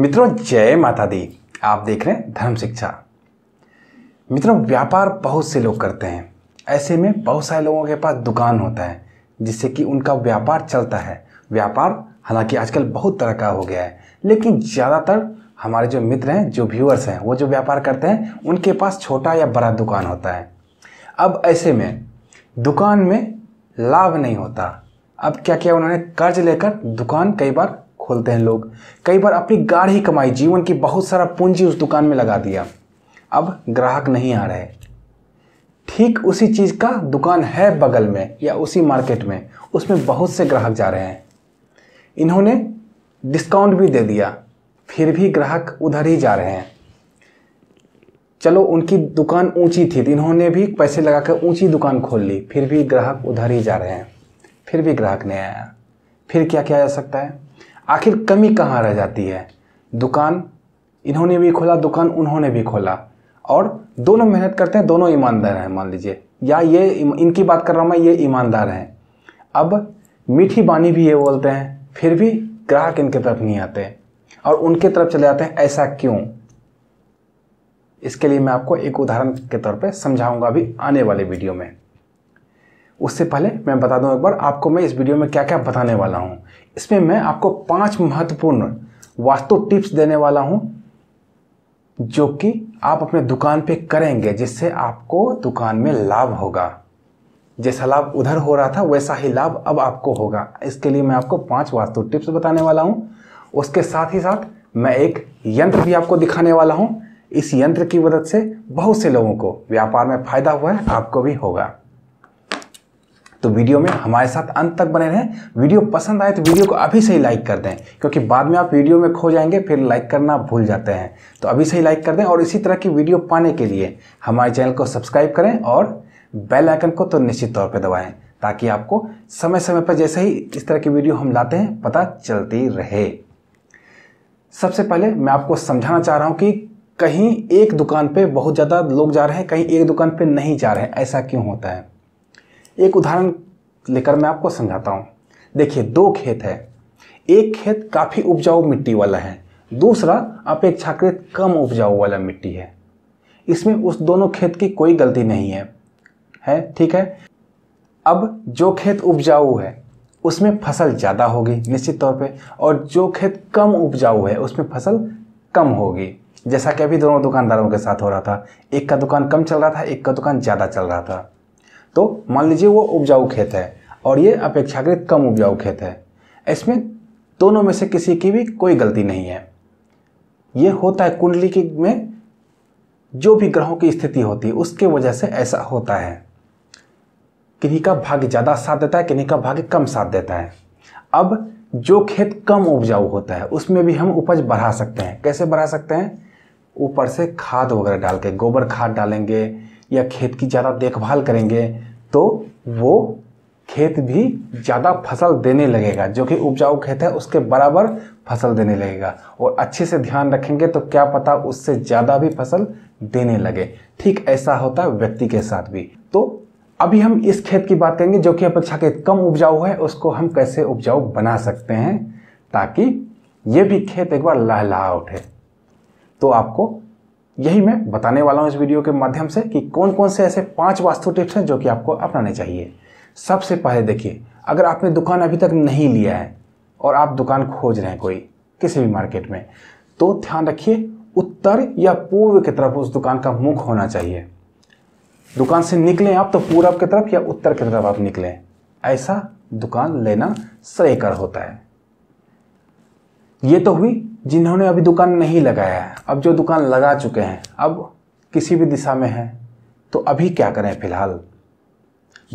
मित्रों जय माता दी आप देख रहे हैं धर्म शिक्षा मित्रों व्यापार बहुत से लोग करते हैं ऐसे में बहुत सारे लोगों के पास दुकान होता है जिससे कि उनका व्यापार चलता है व्यापार हालांकि आजकल बहुत तरह का हो गया है लेकिन ज़्यादातर हमारे जो मित्र हैं जो व्यूअर्स हैं वो जो व्यापार करते हैं उनके पास छोटा या बड़ा दुकान होता है अब ऐसे में दुकान में लाभ नहीं होता अब क्या किया उन्होंने कर्ज लेकर दुकान कई बार खोलते हैं लोग कई बार अपनी गाढ़ी कमाई जीवन की बहुत सारा पूंजी उस दुकान में लगा दिया अब ग्राहक नहीं आ रहे ठीक उसी चीज़ का दुकान है बगल में या उसी मार्केट में उसमें बहुत से ग्राहक जा रहे हैं इन्होंने डिस्काउंट भी दे दिया फिर भी ग्राहक उधर ही जा रहे हैं चलो उनकी दुकान ऊंची थी तो इन्होंने भी पैसे लगाकर ऊंची दुकान खोल ली फिर भी ग्राहक उधर ही जा रहे हैं फिर भी ग्राहक नहीं आया फिर क्या किया जा सकता है आखिर कमी कहाँ रह जाती है दुकान इन्होंने भी खोला दुकान उन्होंने भी खोला और दोनों मेहनत करते हैं दोनों ईमानदार हैं मान लीजिए या ये इनकी बात कर रहा हूँ मैं ये ईमानदार हैं अब मीठी बानी भी ये बोलते हैं फिर भी ग्राहक इनके तरफ नहीं आते और उनके तरफ चले जाते हैं ऐसा क्यों इसके लिए मैं आपको एक उदाहरण के तौर पे समझाऊंगा अभी आने वाले वीडियो में उससे पहले मैं बता दूं एक बार आपको मैं इस वीडियो में क्या क्या बताने वाला हूं इसमें मैं आपको पांच महत्वपूर्ण वास्तु टिप्स देने वाला हूं जो कि आप अपने दुकान पे करेंगे जिससे आपको दुकान में लाभ होगा जैसा लाभ उधर हो रहा था वैसा ही लाभ अब आपको होगा इसके लिए मैं आपको पांच वास्तु टिप्स बताने वाला हूँ उसके साथ ही साथ मैं एक यंत्र भी आपको दिखाने वाला हूँ इस यंत्र की मदद से बहुत से लोगों को व्यापार में फायदा हुआ है आपको भी होगा तो वीडियो में हमारे साथ अंत तक बने रहें वीडियो पसंद आए तो वीडियो को अभी से ही लाइक कर दें क्योंकि बाद में आप वीडियो में खो जाएंगे फिर लाइक करना भूल जाते हैं तो अभी से ही लाइक कर दें और इसी तरह की वीडियो पाने के लिए हमारे चैनल को सब्सक्राइब करें और बेल आइकन को तो निश्चित तौर पर दबाएँ ताकि आपको समय समय पर जैसे ही इस तरह की वीडियो हम लाते हैं पता चलती रहे सबसे पहले मैं आपको समझाना चाह रहा हूँ कि कहीं एक दुकान पे बहुत ज़्यादा लोग जा रहे हैं कहीं एक दुकान पे नहीं जा रहे हैं ऐसा क्यों होता है एक उदाहरण लेकर मैं आपको समझाता हूँ देखिए दो खेत है एक खेत काफ़ी उपजाऊ मिट्टी वाला है दूसरा अपेक्षाकृत कम उपजाऊ वाला मिट्टी है इसमें उस दोनों खेत की कोई गलती नहीं है है ठीक है अब जो खेत उपजाऊ है उसमें फसल ज़्यादा होगी निश्चित तौर पे और जो खेत कम उपजाऊ है उसमें फसल कम होगी जैसा कि अभी दोनों दुकानदारों के साथ हो रहा था एक का दुकान कम चल रहा था एक का दुकान ज़्यादा चल रहा था तो मान लीजिए वो उपजाऊ खेत है और ये अपेक्षाकृत कम उपजाऊ खेत है इसमें दोनों में से किसी की भी कोई गलती नहीं है ये होता है कुंडली की में जो भी ग्रहों की स्थिति होती है उसके वजह से ऐसा होता है किन्हीं का भाग्य ज़्यादा साथ देता है किन्हीं का भाग्य कम साथ देता है अब जो खेत कम उपजाऊ होता है उसमें भी हम उपज बढ़ा सकते हैं कैसे बढ़ा सकते हैं ऊपर से खाद वगैरह डाल के गोबर खाद डालेंगे या खेत की ज़्यादा देखभाल करेंगे तो वो खेत भी ज़्यादा फसल देने लगेगा जो कि उपजाऊ खेत है उसके बराबर फसल देने लगेगा और अच्छे से ध्यान रखेंगे तो क्या पता उससे ज़्यादा भी फसल देने लगे ठीक ऐसा होता है व्यक्ति के साथ भी तो अभी हम इस खेत की बात करेंगे जो कि अपेक्षाकृत कम उपजाऊ है उसको हम कैसे उपजाऊ बना सकते हैं ताकि ये भी खेत एक बार लहलाहा उठे तो आपको यही मैं बताने वाला हूँ इस वीडियो के माध्यम से कि कौन कौन से ऐसे पाँच वास्तु टिप्स हैं जो कि आपको अपनाने चाहिए सबसे पहले देखिए अगर आपने दुकान अभी तक नहीं लिया है और आप दुकान खोज रहे हैं कोई किसी भी मार्केट में तो ध्यान रखिए उत्तर या पूर्व की तरफ उस दुकान का मुख होना चाहिए दुकान से निकलें आप तो पूरब की तरफ या उत्तर की तरफ आप निकलें ऐसा दुकान लेना श्रेयकर होता है ये तो हुई जिन्होंने अभी दुकान नहीं लगाया है अब जो दुकान लगा चुके हैं अब किसी भी दिशा में है तो अभी क्या करें फिलहाल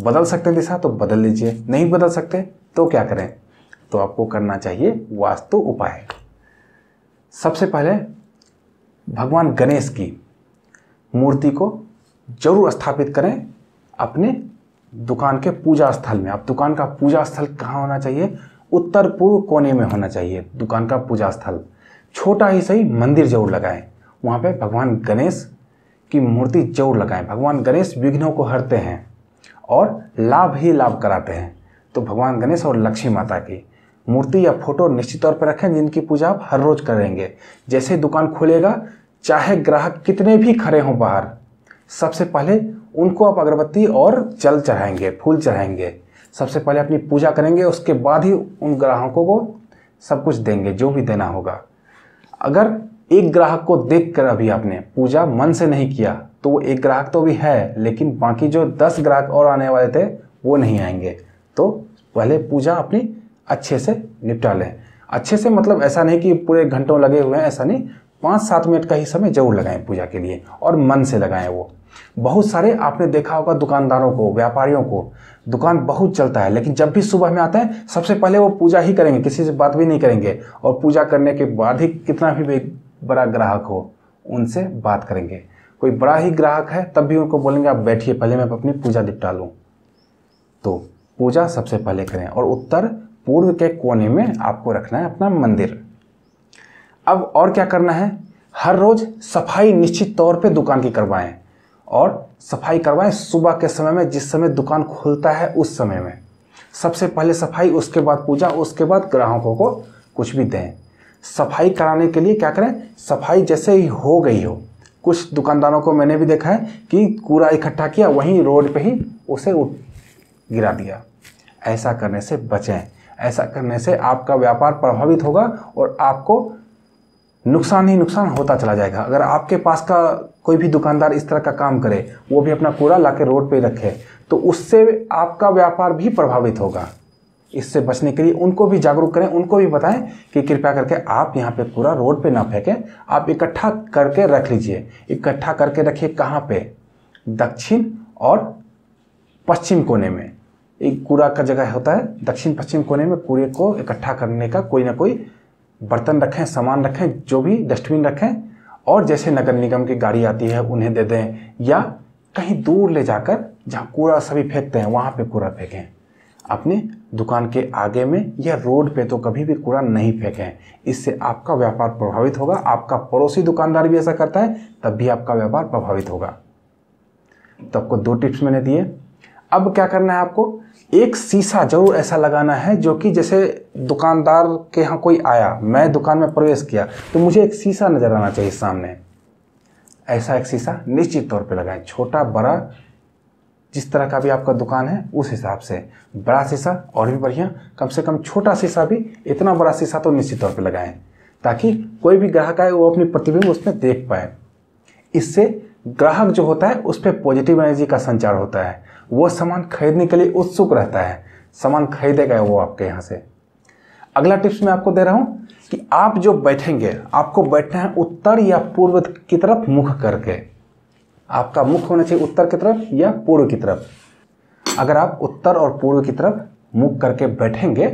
बदल सकते हैं दिशा तो बदल लीजिए नहीं बदल सकते तो क्या करें तो आपको करना चाहिए वास्तु उपाय सबसे पहले भगवान गणेश की मूर्ति को जरूर स्थापित करें अपने दुकान के पूजा स्थल में आप दुकान का पूजा स्थल कहाँ होना चाहिए उत्तर पूर्व कोने में होना चाहिए दुकान का पूजा स्थल छोटा ही सही मंदिर जरूर लगाएं वहाँ पे भगवान गणेश की मूर्ति जरूर लगाएं भगवान गणेश विघ्नों को हरते हैं और लाभ ही लाभ कराते हैं तो भगवान गणेश और लक्ष्मी माता की मूर्ति या फोटो निश्चित तौर पर रखें जिनकी पूजा आप हर रोज करेंगे जैसे दुकान खुलेगा चाहे ग्राहक कितने भी खड़े हों बाहर सबसे पहले उनको आप अगरबत्ती और जल चढ़ाएंगे फूल चढ़ाएंगे सबसे पहले अपनी पूजा करेंगे उसके बाद ही उन ग्राहकों को सब कुछ देंगे जो भी देना होगा अगर एक ग्राहक को देख कर अभी आपने पूजा मन से नहीं किया तो वो एक ग्राहक तो भी है लेकिन बाकी जो दस ग्राहक और आने वाले थे वो नहीं आएंगे तो पहले पूजा अपनी अच्छे से निपटा लें अच्छे से मतलब ऐसा नहीं कि पूरे घंटों लगे हुए हैं ऐसा नहीं पाँच सात मिनट का ही समय जरूर लगाएं पूजा के लिए और मन से लगाएं वो बहुत सारे आपने देखा होगा दुकानदारों को व्यापारियों को दुकान बहुत चलता है लेकिन जब भी सुबह में आते हैं सबसे पहले वो पूजा ही करेंगे किसी से बात भी नहीं करेंगे और पूजा करने के बाद ही कितना भी बड़ा ग्राहक हो उनसे बात करेंगे कोई बड़ा ही ग्राहक है तब भी उनको बोलेंगे आप बैठिए पहले मैं अपनी पूजा निपटा लूँ तो पूजा सबसे पहले करें और उत्तर पूर्व के कोने में आपको रखना है अपना मंदिर अब और क्या करना है हर रोज़ सफाई निश्चित तौर पे दुकान की करवाएं और सफाई करवाएं सुबह के समय में जिस समय दुकान खुलता है उस समय में सबसे पहले सफाई उसके बाद पूजा उसके बाद ग्राहकों को कुछ भी दें सफाई कराने के लिए क्या करें सफाई जैसे ही हो गई हो कुछ दुकानदारों को मैंने भी देखा है कि कूड़ा इकट्ठा किया वहीं रोड पे ही उसे उठ गिरा दिया ऐसा करने से बचें ऐसा करने से आपका व्यापार प्रभावित होगा और आपको नुकसान ही नुकसान होता चला जाएगा अगर आपके पास का कोई भी दुकानदार इस तरह का काम करे वो भी अपना कूड़ा ला रोड पर रखे तो उससे आपका व्यापार भी प्रभावित होगा इससे बचने के लिए उनको भी जागरूक करें उनको भी बताएं कि कृपया करके आप यहाँ पे कूड़ा रोड पे ना फेंकें आप इकट्ठा करके रख लीजिए इकट्ठा करके रखिए कहाँ पे दक्षिण और पश्चिम कोने में एक कूड़ा का जगह होता है दक्षिण पश्चिम कोने में कूड़े को इकट्ठा करने का कोई ना कोई बर्तन रखें सामान रखें जो भी डस्टबिन रखें और जैसे नगर निगम की गाड़ी आती है उन्हें दे दें या कहीं दूर ले जाकर जहाँ कूड़ा सभी फेंकते हैं वहाँ पे कूड़ा फेंकें अपने दुकान के आगे में या रोड पे तो कभी भी कूड़ा नहीं फेंकें इससे आपका व्यापार प्रभावित होगा आपका पड़ोसी दुकानदार भी ऐसा करता है तब भी आपका व्यापार प्रभावित होगा तो आपको दो टिप्स मैंने दिए अब क्या करना है आपको एक शीशा जरूर ऐसा लगाना है जो कि जैसे दुकानदार के यहाँ कोई आया मैं दुकान में प्रवेश किया तो मुझे एक शीशा नज़र आना चाहिए सामने ऐसा एक शीशा निश्चित तौर पे लगाएं छोटा बड़ा जिस तरह का भी आपका दुकान है उस हिसाब से बड़ा शीशा और भी बढ़िया कम से कम छोटा शीशा भी इतना बड़ा शीशा तो निश्चित तौर पर लगाएं ताकि कोई भी ग्राहक आए वो अपनी प्रतिबिंब उसमें देख पाए इससे ग्राहक जो होता है उस पर पॉजिटिव एनर्जी का संचार होता है वो सामान खरीदने के लिए उत्सुक रहता है सामान खरीदेगा वो आपके यहाँ से अगला टिप्स मैं आपको दे रहा हूँ कि आप जो बैठेंगे आपको बैठना है उत्तर या पूर्व की तरफ मुख करके आपका मुख होना चाहिए उत्तर की तरफ या पूर्व की तरफ अगर आप उत्तर और पूर्व की तरफ मुख करके बैठेंगे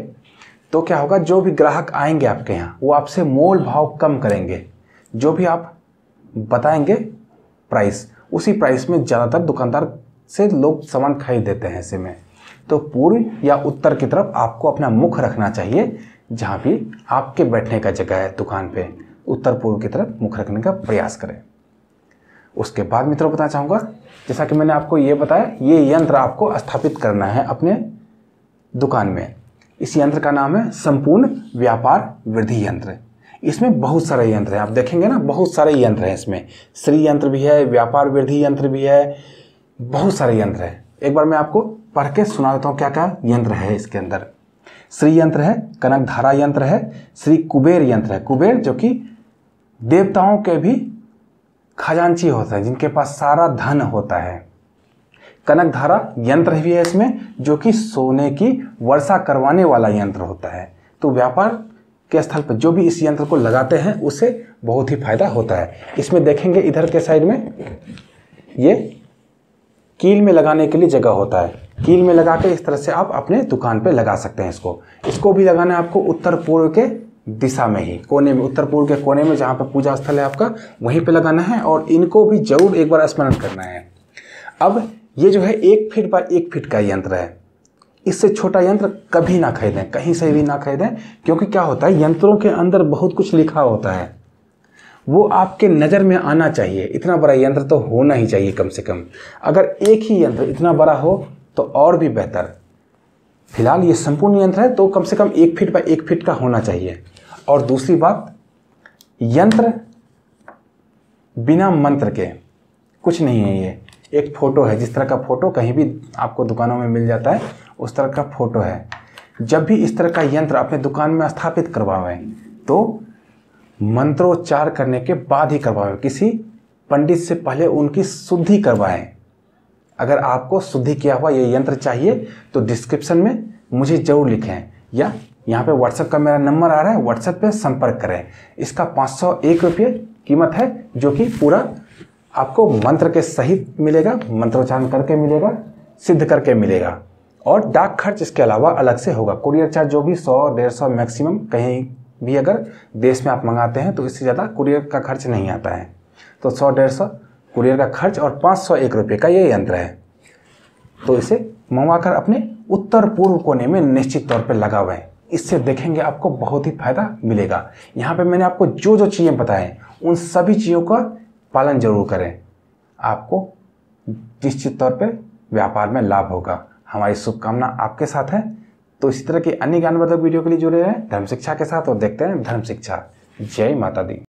तो क्या होगा जो भी ग्राहक आएंगे आपके यहाँ वो आपसे मोल भाव कम करेंगे जो भी आप बताएंगे प्राइस उसी प्राइस में ज़्यादातर दुकानदार से लोग सामान खरीद देते हैं ऐसे में तो पूर्व या उत्तर की तरफ आपको अपना मुख रखना चाहिए जहाँ भी आपके बैठने का जगह है दुकान पे उत्तर पूर्व की तरफ मुख रखने का प्रयास करें उसके बाद मित्रों बताना चाहूँगा जैसा कि मैंने आपको ये बताया ये यंत्र आपको स्थापित करना है अपने दुकान में इस यंत्र का नाम है संपूर्ण व्यापार वृद्धि यंत्र इसमें बहुत सारे यंत्र हैं आप देखेंगे ना बहुत सारे यंत्र हैं इसमें श्री यंत्र भी है व्यापार वृद्धि यंत्र भी है बहुत सारे यंत्र हैं एक बार मैं आपको पढ़ के सुना देता हूँ क्या क्या यंत्र है इसके अंदर श्री यंत्र है कनक धारा यंत्र है श्री कुबेर यंत्र है कुबेर जो कि देवताओं के भी खजांची होता है जिनके पास सारा धन होता है कनक धारा यंत्र भी है इसमें जो कि सोने की वर्षा करवाने वाला यंत्र होता है तो व्यापार के स्थल पर जो भी इस यंत्र को लगाते हैं उसे बहुत ही फायदा होता है इसमें देखेंगे इधर के साइड में ये कील में लगाने के लिए जगह होता है कील में लगा के इस तरह से आप अपने दुकान पे लगा सकते हैं इसको इसको भी लगाना है आपको उत्तर पूर्व के दिशा में ही कोने में उत्तर पूर्व के कोने में जहाँ पर पूजा स्थल है आपका वहीं पे लगाना है और इनको भी जरूर एक बार स्मरण करना है अब ये जो है एक फिट बाय एक फिट का यंत्र है इससे छोटा यंत्र कभी ना खरीदें कहीं से भी ना खरीदें क्योंकि क्या होता है यंत्रों के अंदर बहुत कुछ लिखा होता है वो आपके नज़र में आना चाहिए इतना बड़ा यंत्र तो होना ही चाहिए कम से कम अगर एक ही यंत्र इतना बड़ा हो तो और भी बेहतर फिलहाल ये संपूर्ण यंत्र है तो कम से कम एक फीट बाई एक फीट का होना चाहिए और दूसरी बात यंत्र बिना मंत्र के कुछ नहीं है ये एक फ़ोटो है जिस तरह का फ़ोटो कहीं भी आपको दुकानों में मिल जाता है उस तरह का फ़ोटो है जब भी इस तरह का यंत्र अपने दुकान में स्थापित करवाएं तो मंत्रोच्चार करने के बाद ही करवाएं किसी पंडित से पहले उनकी शुद्धि करवाएं अगर आपको शुद्धि किया हुआ ये यंत्र चाहिए तो डिस्क्रिप्शन में मुझे ज़रूर लिखें या यहाँ पे व्हाट्सएप का मेरा नंबर आ रहा है व्हाट्सएप पे संपर्क करें इसका पाँच सौ एक रुपये कीमत है जो कि पूरा आपको मंत्र के सहित मिलेगा मंत्रोच्चारण करके मिलेगा सिद्ध करके मिलेगा और डाक खर्च इसके अलावा अलग से होगा कुरियर चार्ज जो भी सौ डेढ़ सौ मैक्सिमम कहीं भी अगर देश में आप मंगाते हैं तो इससे ज़्यादा कुरियर का खर्च नहीं आता है तो सौ डेढ़ सौ कुरियर का खर्च और पाँच सौ एक रुपये का ये यंत्र है तो इसे कर अपने उत्तर पूर्व कोने में निश्चित तौर पर लगा हुआ है इससे देखेंगे आपको बहुत ही फायदा मिलेगा यहाँ पर मैंने आपको जो जो चीज़ें बताएं उन सभी चीज़ों का पालन जरूर करें आपको निश्चित तौर पर व्यापार में लाभ होगा हमारी शुभकामना आपके साथ है तो इसी तरह की अन्य ज्ञानवर्धक वीडियो के लिए जुड़े रहें धर्म शिक्षा के साथ और देखते हैं धर्म शिक्षा जय माता दी